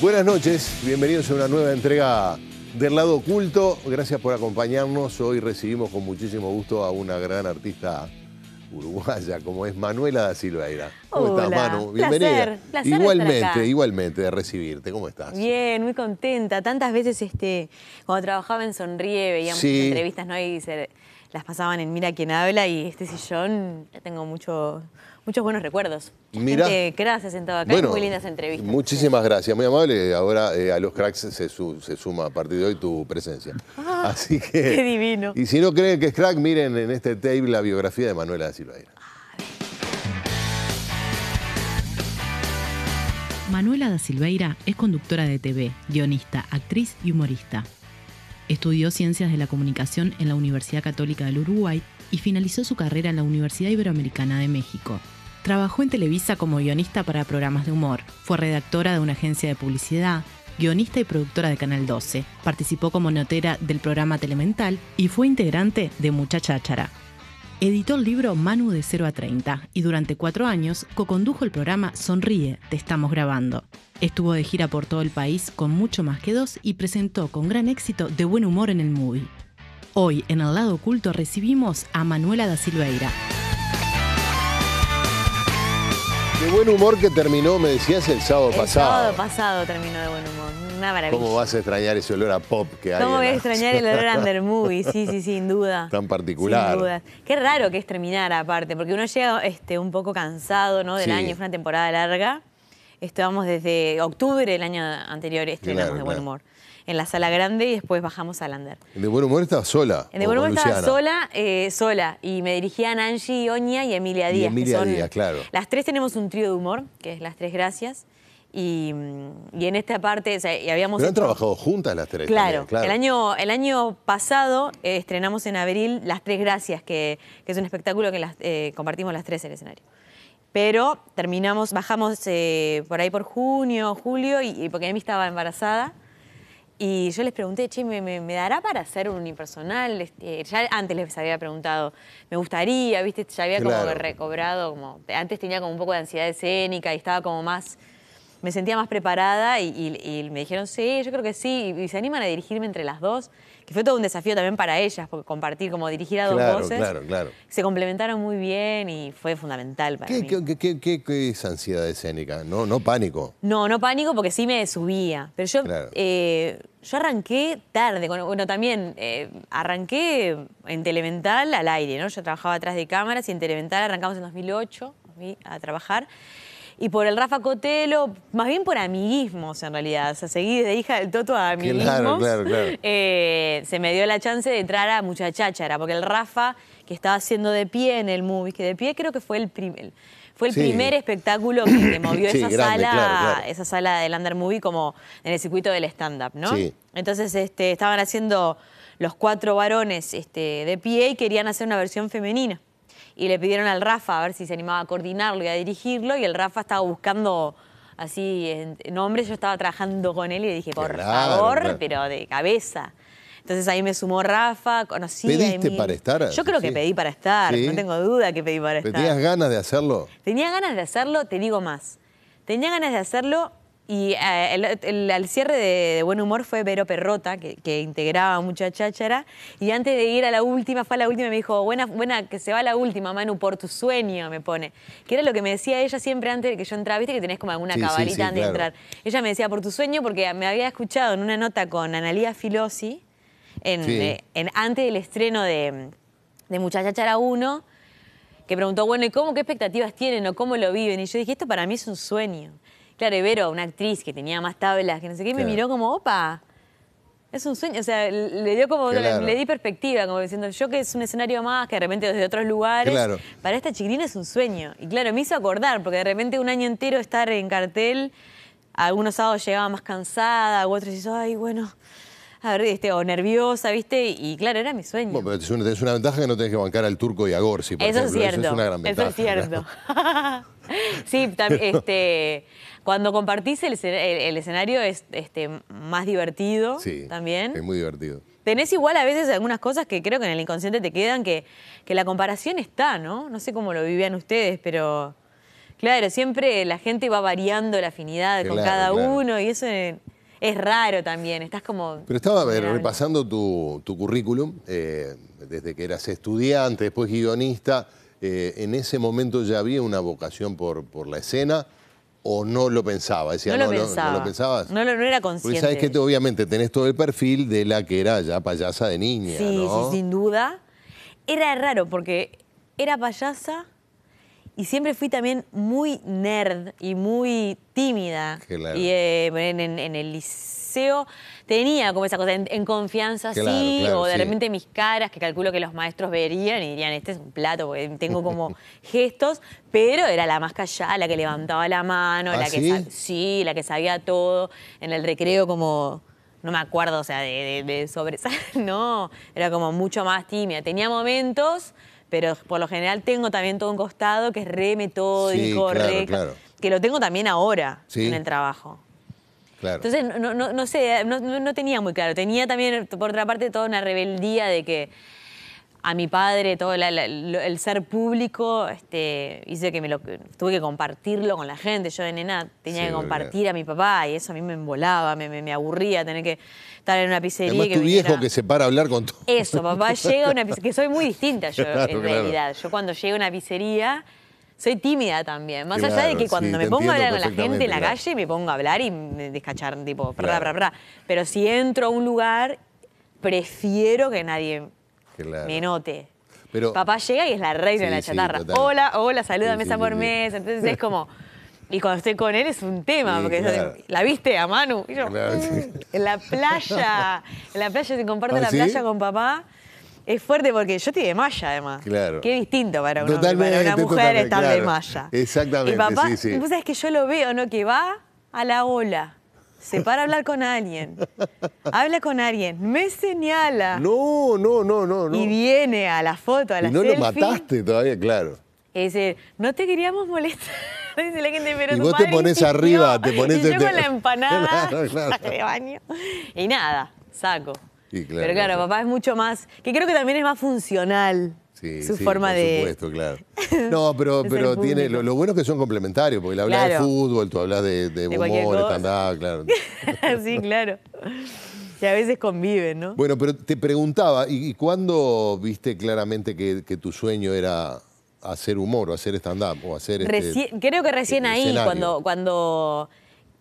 Buenas noches, bienvenidos a una nueva entrega del lado oculto. Gracias por acompañarnos. Hoy recibimos con muchísimo gusto a una gran artista uruguaya como es Manuela da Silveira. ¿Cómo Hola. estás, Manu? Bienvenida. Placer, igualmente, igualmente de recibirte. ¿Cómo estás? Bien, muy contenta. Tantas veces este cuando trabajaba en Sonríe veíamos entrevistas, ¿no? Y se, las pasaban en Mira quién habla y este sillón tengo mucho Muchos buenos recuerdos. Mira, gracias acá, muy lindas entrevistas. Muchísimas gracias, muy amable. Ahora eh, a los cracks se, suma a partir de hoy tu presencia. Ah, Así que. Qué divino. Y si no creen que es crack, miren en este tape la biografía de Manuela da Silveira. Manuela da Silveira es conductora de TV, guionista, actriz y humorista. Estudió Ciencias de la Comunicación en la Universidad Católica del Uruguay y finalizó su carrera en la Universidad Iberoamericana de México. Trabajó en Televisa como guionista para programas de humor, fue redactora de una agencia de publicidad, guionista y productora de Canal 12, participó como notera del programa Telemental y fue integrante de mucha Editó el libro Manu de 0 a 30 y durante cuatro años co-condujo el programa Sonríe, te estamos grabando. Estuvo de gira por todo el país con mucho más que dos y presentó con gran éxito De Buen Humor en el Movie. Hoy en El Lado Oculto recibimos a Manuela da Silveira. De buen humor que terminó, me decías, el sábado pasado. El sábado pasado terminó de buen humor. Una maravilla. ¿Cómo vas a extrañar ese olor a pop que hay? ¿Cómo voy a extrañar el olor a Movie? Sí, sí, sin duda. Tan particular. Sin duda. Qué raro que es terminar, aparte, porque uno llega este, un poco cansado ¿no? del año, fue una temporada larga. Estábamos desde octubre del año anterior, estrenamos de buen humor en la sala grande y después bajamos al andar. En De Buen Humor estaba sola. En De Buen Humor estaba sola, eh, sola. Y me dirigían Angie Oña y Emilia Díaz. Emilia Díaz, claro. Las tres tenemos un trío de humor, que es Las Tres Gracias. Y, y, en esta parte, y habíamos... Pero han trabajado juntas las tres. Claro, claro. El, año, el año pasado eh, estrenamos en abril Las Tres Gracias, que, que es un espectáculo que las, eh, compartimos las tres en el escenario. Pero terminamos, bajamos por ahí por junio, julio, y, y porque Emi estaba embarazada. Y yo les pregunté, che, ¿me, dará para hacer un unipersonal? Eh, ya antes les había preguntado, me gustaría, ¿viste? Ya había como recobrado, como, antes tenía como un poco de ansiedad escénica y estaba como más, me sentía más preparada y, me dijeron, sí, yo creo que sí, y se animan a dirigirme entre las dos que fue todo un desafío también para ellas, porque compartir, como dirigir a dos voces. Se complementaron muy bien y fue fundamental para mí. Qué, qué, qué, es ansiedad escénica? No, no pánico. No, no pánico porque sí me subía. Pero yo, eh, yo arranqué tarde. Bueno, también eh, arranqué en Telemental al aire, ¿no? Yo trabajaba atrás de cámaras y en Telemental arrancamos en 2008 a trabajar y por el Rafa Cotelo, más bien por amiguismos en realidad. O sea, seguí de hija del Toto a amiguismos. Eh, se me dio la chance de entrar a Muchachachara, porque el Rafa, que estaba haciendo de pie en el movie, que de pie creo que fue el primer. Fue el primer espectáculo que, movió esa, sala, esa sala del Under Movie como en el circuito del stand-up, ¿no? Sí. Entonces este, estaban haciendo los cuatro varones este, de pie y querían hacer una versión femenina y le pidieron al Rafa a ver si se animaba a coordinarlo y a dirigirlo y el Rafa estaba buscando así nombres, yo estaba trabajando con él y le dije, por favor, pero de cabeza. Entonces ahí me sumó Rafa, conocí ¿Pediste para estar? Yo creo que pedí para estar, no tengo duda que pedí para estar. ¿Tenías ganas de hacerlo? Tenía ganas de hacerlo, te digo más. Tenía ganas de hacerlo y eh, el, cierre de, buen humor fue Vero Perrota, que, integraba mucha cháchara. Y antes de ir a la última, fue a la última y me dijo, buena, buena, que se va la última, Manu, por tu sueño, me pone. Que era lo que me decía ella siempre antes de que yo entrara, viste que tenés como alguna cabalita antes de entrar. Ella me decía, por tu sueño, porque me había escuchado en una nota con Analía Filosi, en, eh, antes del estreno de, de Muchachachara 1, que preguntó, bueno, ¿y cómo qué expectativas tienen o cómo lo viven? Y yo dije, esto para mí es un sueño. Claro, Ibero, una actriz que tenía más tablas, que no sé qué, me miró como, opa, es un sueño, o sea, le dio como, le, di perspectiva, como diciendo, yo que es un escenario más, que de repente desde otros lugares, para esta chiquilina es un sueño. Y claro, me hizo acordar, porque de repente un año entero estar en cartel, algunos sábados llegaba más cansada, u otros dices, ay, bueno, a ver, este, o nerviosa, ¿viste? Y claro, era mi sueño. Bueno, pero tenés una ventaja que no tenés que bancar al turco y a Gorsi, por Eso Es cierto. Eso es una gran ventaja. Eso es cierto. sí, este, cuando compartís el, escenario es este, más divertido sí, también. es muy divertido. Tenés igual a veces algunas cosas que creo que en el inconsciente te quedan, que, que la comparación está, ¿no? No sé cómo lo vivían ustedes, pero... Claro, siempre la gente va variando la afinidad con cada uno y eso es raro también, estás como... Pero estaba repasando tu, currículum, eh, desde que eras estudiante, después guionista, eh, ¿en ese momento ya había una vocación por, por la escena o no lo pensaba? Decía, no, lo No, lo pensabas. No, lo, era consciente. Porque sabes que obviamente tenés todo el perfil de la que era ya payasa de niña, Sí, sí sin duda. Era raro porque era payasa y siempre fui también muy nerd y muy tímida. Y eh, en, el liceo tenía como esa cosa, en, confianza sí, o de repente mis caras, que calculo que los maestros verían y dirían, este es un plato, porque tengo como gestos, pero era la más callada, la que levantaba la mano, ah, la que sí? la que sabía todo, en el recreo como no me acuerdo, o sea, de, de, de sobresal, no, era como mucho más tímida. Tenía momentos pero por lo general tengo también todo un costado que es re metódico, corre que lo tengo también ahora en el trabajo. Entonces, no, sé, no, no, tenía muy claro. Tenía también, por otra parte, toda una rebeldía de que a mi padre, todo el ser público, este, hice que me lo, tuve que compartirlo con la gente. Yo de nena tenía que compartir a mi papá y eso a mí me embolaba, me, aburría tener que estar en una pizzería. Además, tu viejo que se para a hablar con todo. Eso, papá llega a una pizzería, que soy muy distinta yo en realidad. Yo cuando llego a una pizzería soy tímida también. Más allá de que cuando me pongo a hablar con la gente en la calle, me pongo a hablar y me descachar, tipo, Pero si entro a un lugar, prefiero que nadie me Menote. Papá llega y es la reina de la chatarra. hola, hola, saluda mesa por mesa. Entonces es como. Y cuando estoy con él es un tema, porque la viste a Manu. Mm, en la playa, en la playa, si comparto ah, la playa con papá, es fuerte porque yo estoy de malla, además. Qué distinto para, una mujer estar de malla. Exactamente. Y papá, sabes que yo lo veo, ¿no? Que va a la ola se para a hablar con alguien, habla con alguien, me señala. No, no, no, no. no. Y viene a la foto, a la y no lo mataste todavía, claro. Ese, dice, no te queríamos molestar. Dice y te pones arriba, te pones... Y yo la empanada claro, de baño. Y nada, saco. pero claro, papá es mucho más... Que creo que también es más funcional su forma por de. Supuesto, claro. No, pero, pero tiene. Lo, bueno es que son complementarios, porque le hablas de fútbol, tú hablas de, humor, stand claro. sí, claro. Y a veces conviven, ¿no? Bueno, pero te preguntaba, ¿y, cuándo viste claramente que, tu sueño era hacer humor o hacer stand-up o hacer. Este creo que recién e, ahí, cuando, cuando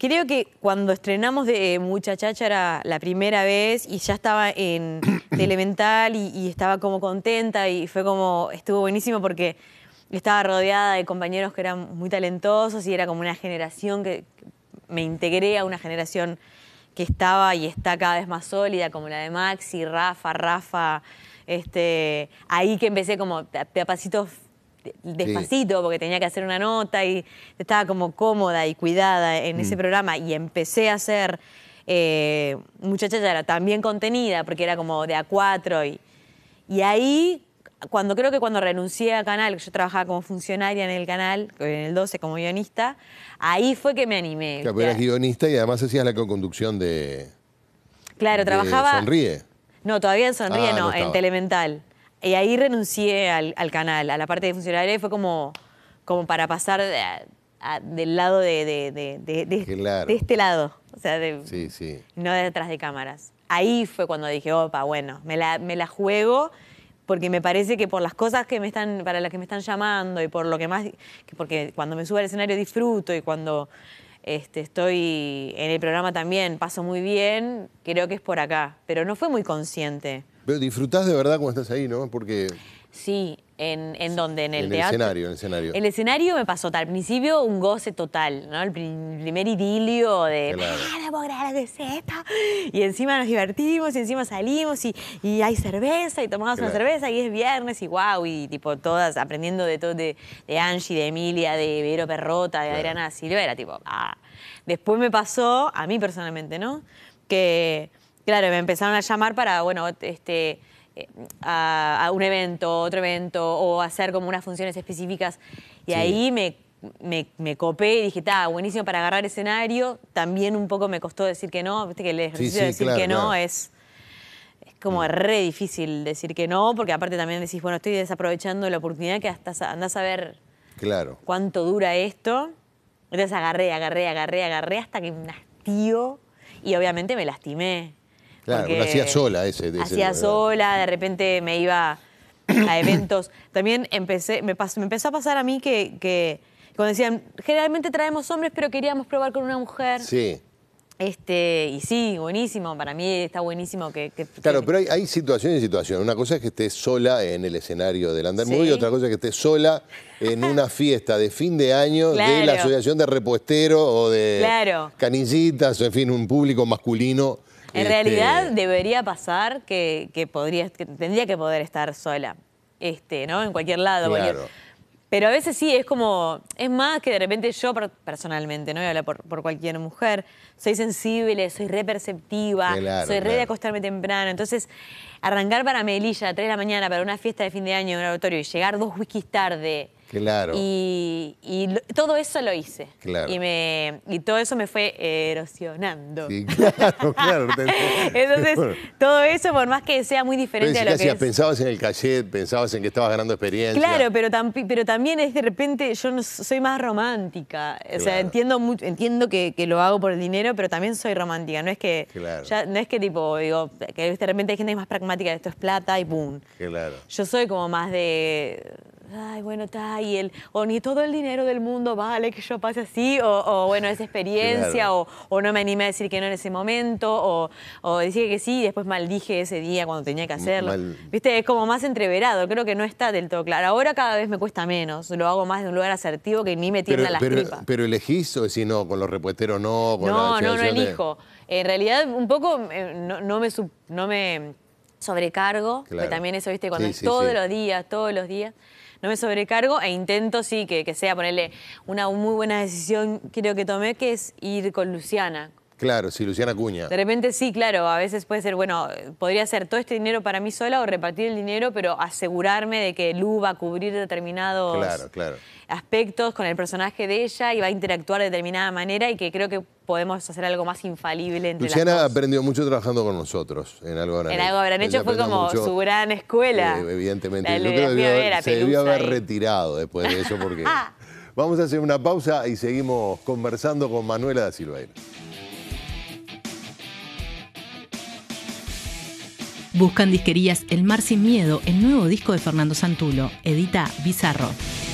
Creo que cuando estrenamos de eh, Muchachacha era la primera vez y ya estaba en Elemental y, estaba como contenta y fue como, estuvo buenísimo porque estaba rodeada de compañeros que eran muy talentosos y era como una generación que me integré a una generación que estaba y está cada vez más sólida, como la de Maxi, Rafa, Rafa, este, ahí que empecé como a, a pasitos despacito porque tenía que hacer una nota y estaba como cómoda y cuidada en ese mm. programa y empecé a hacer eh, muchacha ya era también contenida porque era como de A4 y, y ahí cuando creo que cuando renuncié a canal, yo trabajaba como funcionaria en el canal, en el 12 como guionista, ahí fue que me animé. Pero eras guionista y además hacías la conducción de... Claro, trabajaba... Sonríe. No, todavía en Sonríe ah, no en Telemental. Y ahí renuncié al, canal, a la parte de funcionario, y fue como, como para pasar del lado de, este lado, o sea, no detrás de cámaras. Ahí fue cuando dije, opa, bueno, me la, juego porque me parece que por las cosas que me están, para las que me están llamando y por lo que más, porque cuando me subo al escenario disfruto y cuando este, estoy en el programa también paso muy bien, creo que es por acá, pero no fue muy consciente. Pero disfrutás de verdad cuando estás ahí, ¿no? Porque... Sí, en, en donde, en el en El escenario, en el escenario. me pasó tal. Al principio un goce total, ¿no? El primer idilio de, ah, no puedo es esto. Y encima nos divertimos, y encima salimos, y, hay cerveza, y tomamos una cerveza, y es viernes, y wow, y tipo todas aprendiendo de todo, de, Angie, de Emilia, de Vero Perrota, de Adriana Silvera, tipo, ah. Después me pasó, a mí personalmente, ¿no? Que Claro, me empezaron a llamar para, bueno, este, eh, a, un evento, otro evento, o hacer como unas funciones específicas. Y ahí me, copé y dije, está, buenísimo para agarrar escenario. También un poco me costó decir que no, viste que el ejercicio decir que no es, es como mm. re difícil decir que no, porque aparte también decís, bueno, estoy desaprovechando la oportunidad que hasta andás a ver cuánto dura esto. Entonces agarré, agarré, agarré, agarré hasta que me hastío y obviamente me lastimé. Claro, lo hacía sola ese. De hacía sola, de repente me iba a eventos. También empecé, me, empezó a pasar a mí que, que, cuando decían, generalmente traemos hombres, pero queríamos probar con una mujer. Sí. Este, y sí, buenísimo, para mí está buenísimo que... claro, pero hay, situaciones y situaciones. Una cosa es que estés sola en el escenario del Andar y otra cosa es que estés sola en una fiesta de fin de año de la Asociación de repostero o de Canillitas, en fin, un público masculino en realidad este, debería pasar que, podría, tendría que poder estar sola, este, ¿no? En cualquier lado. Pero a veces sí, es como, es más que de repente yo personalmente, no voy por, por cualquier mujer, soy sensible, soy re perceptiva, soy re de acostarme temprano. Entonces, arrancar para Melilla a 3 de la mañana para una fiesta de fin de año en un auditorio y llegar dos whiskies tarde, Claro. Y, todo eso lo hice. Claro. Y, me, todo eso me fue erosionando. Sí, claro, claro. Entonces, todo eso, por más que sea muy diferente a lo que. es. Pensabas en el cachet, pensabas en que estabas ganando experiencia. Claro, pero, pero también es de repente, yo no, soy más romántica. O sea, entiendo, entiendo que, lo hago por el dinero, pero también soy romántica. No es que, no es que tipo, digo, que de repente hay gente más pragmática, esto es plata y boom. Claro. Yo soy como más de ay, bueno, está, y el, o ni todo el dinero del mundo vale que yo pase así, o, bueno, esa experiencia, o, no me animé a decir que no en ese momento, o, o decía que sí y después maldije ese día cuando tenía que hacerlo. Viste, es como más entreverado, creo que no está del todo claro. Ahora cada vez me cuesta menos, lo hago más de un lugar asertivo que ni me tienda la las pero, Pero elegís o si no, con los repueteros no, con No, no, no elijo. En realidad, un poco, eh, no, me... sobrecargo, también eso, viste, cuando es todos los días, todos los días no me sobrecargo e intento sí que, sea ponerle una muy buena decisión, creo que tomé, que es ir con Luciana, Claro, si Luciana Cuña. De repente sí, claro, a veces puede ser, bueno, podría ser todo este dinero para mí sola o repartir el dinero, pero asegurarme de que Lu va a cubrir determinados aspectos con el personaje de ella y va a interactuar de determinada manera y que creo que podemos hacer algo más infalible entre Luciana las aprendió mucho trabajando con nosotros en algo habrán En algo habrán hecho fue como su gran escuela. Eh, evidentemente. se debió haber retirado después de eso porque... Vamos a hacer una pausa y seguimos conversando con Manuela da Silveira. Buscan disquerías El Mar Sin Miedo, el nuevo disco de Fernando Santulo. Edita Bizarro.